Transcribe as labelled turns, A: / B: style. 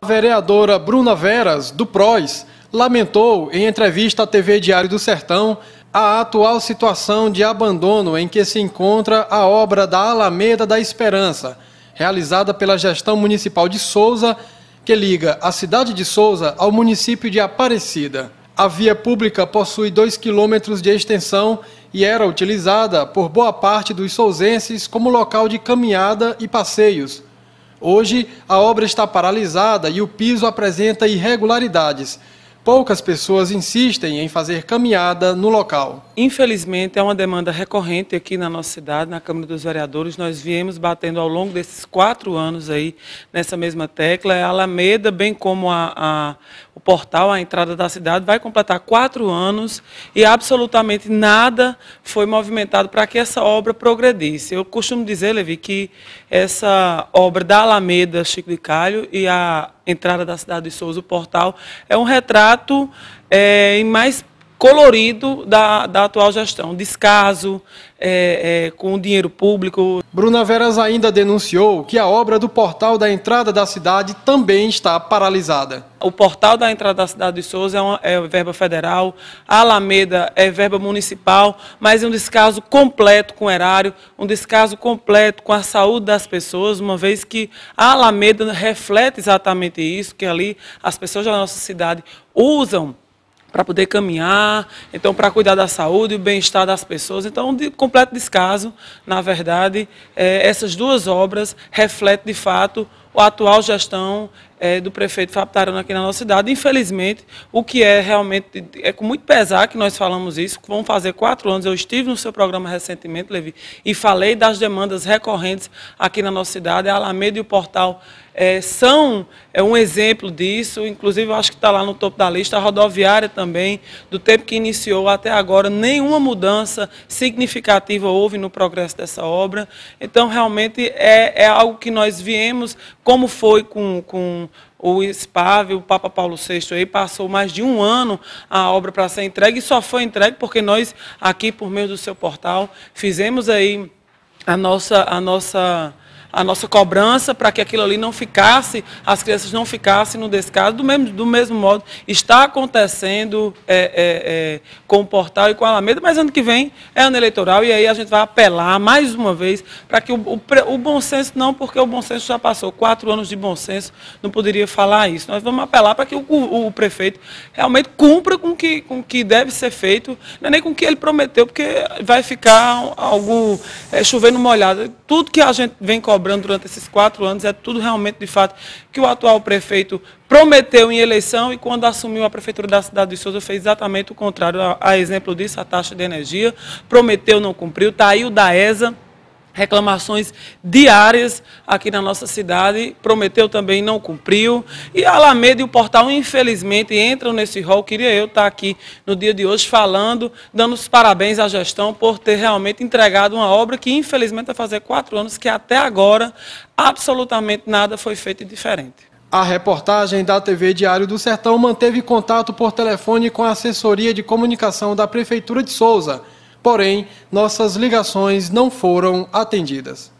A: A vereadora Bruna Veras, do PROS, lamentou, em entrevista à TV Diário do Sertão, a atual situação de abandono em que se encontra a obra da Alameda da Esperança, realizada pela gestão municipal de Souza, que liga a cidade de Souza ao município de Aparecida. A via pública possui 2 quilômetros de extensão e era utilizada por boa parte dos sousenses como local de caminhada e passeios. Hoje, a obra está paralisada e o piso apresenta irregularidades. Poucas pessoas insistem em
B: fazer caminhada no local. Infelizmente, é uma demanda recorrente aqui na nossa cidade, na Câmara dos Vereadores. Nós viemos batendo ao longo desses quatro anos aí nessa mesma tecla. A é Alameda, bem como a, a o portal, a entrada da cidade, vai completar quatro anos e absolutamente nada foi movimentado para que essa obra progredisse. Eu costumo dizer, Levi, que essa obra da Alameda Chico de Calho e a entrada da cidade de Souza, o portal, é um retrato é, em mais colorido da, da atual gestão. Descaso é, é, com o dinheiro
A: público. Bruna Veras ainda denunciou que a obra do portal da entrada da cidade
B: também está paralisada. O portal da entrada da cidade de Souza é, uma, é verba federal, a Alameda é verba municipal, mas é um descaso completo com o erário, um descaso completo com a saúde das pessoas, uma vez que a Alameda reflete exatamente isso, que ali as pessoas da nossa cidade usam para poder caminhar, então para cuidar da saúde e o bem-estar das pessoas. Então, de completo descaso, na verdade, é, essas duas obras refletem de fato a atual gestão é, do prefeito Fabtarano aqui na nossa cidade. Infelizmente, o que é realmente, é com muito pesar que nós falamos isso, vão fazer quatro anos, eu estive no seu programa recentemente, Levi, e falei das demandas recorrentes aqui na nossa cidade, a Alameda e o Portal é, são é, um exemplo disso. Inclusive, eu acho que está lá no topo da lista, a rodoviária também, do tempo que iniciou até agora, nenhuma mudança significativa houve no progresso dessa obra. Então, realmente, é, é algo que nós viemos, como foi com, com o SPAV, o Papa Paulo VI, aí passou mais de um ano a obra para ser entregue e só foi entregue porque nós, aqui por meio do seu portal, fizemos aí a nossa, a nossa a nossa cobrança para que aquilo ali não ficasse, as crianças não ficassem no descaso. Do mesmo, do mesmo modo, está acontecendo é, é, é, com o portal e com a Alameda, mas ano que vem é ano eleitoral e aí a gente vai apelar mais uma vez para que o, o, o bom senso, não, porque o bom senso já passou, quatro anos de bom senso, não poderia falar isso. Nós vamos apelar para que o, o, o prefeito realmente cumpra com que, o com que deve ser feito, não é nem com o que ele prometeu, porque vai ficar algo é, chovendo molhado. Tudo que a gente vem cobrando, cobrando durante esses quatro anos é tudo realmente, de fato, que o atual prefeito prometeu em eleição e quando assumiu a prefeitura da cidade de Souza fez exatamente o contrário. A, exemplo disso, a taxa de energia, prometeu, não cumpriu, está aí o da ESA, reclamações diárias aqui na nossa cidade. Prometeu também, não cumpriu. E a Alameda e o portal, infelizmente, entram nesse rol. Queria eu estar aqui no dia de hoje falando, dando os parabéns à gestão por ter realmente entregado uma obra que, infelizmente, vai fazer quatro anos que até agora absolutamente nada foi feito diferente. A
A: reportagem da TV Diário do Sertão manteve contato por telefone com a assessoria de comunicação da Prefeitura de Souza Porém, nossas ligações não foram atendidas.